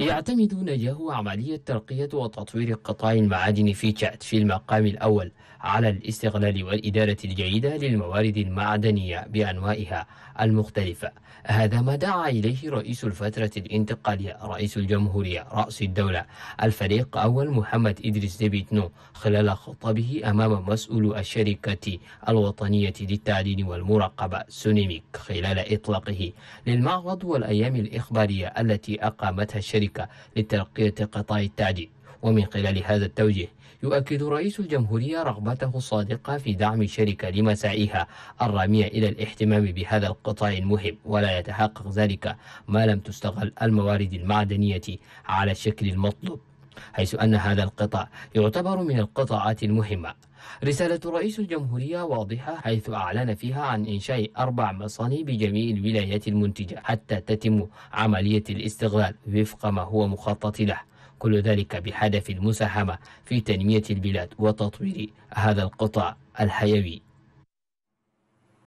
يعتمد نجاح عملية ترقية وتطوير قطاع المعادن في تشاد في المقام الأول على الاستغلال والإدارة الجيدة للموارد المعدنية بأنواعها المختلفة هذا ما دعا إليه رئيس الفترة الانتقالية رئيس الجمهورية رأس الدولة الفريق أول محمد إدريس ديبيتنو خلال خطابه أمام مسؤول الشركة الوطنية للتعدين والمراقبة سونيميك خلال إطلاقه للمعرض والأيام الإخبارية التي أقامتها الشركة أمريكا لتلقية قطاع التعديل ومن خلال هذا التوجيه يؤكد رئيس الجمهورية رغبته الصادقة في دعم الشركة لمساعيها الرامية إلى الاهتمام بهذا القطاع المهم ولا يتحقق ذلك ما لم تستغل الموارد المعدنية على الشكل المطلوب حيث أن هذا القطاع يعتبر من القطاعات المهمة رسالة رئيس الجمهورية واضحة حيث أعلن فيها عن إنشاء أربع مصانع بجميع الولايات المنتجة حتى تتم عملية الاستغلال وفق ما هو مخطط له كل ذلك بهدف المساهمة في تنمية البلاد وتطوير هذا القطاع الحيوي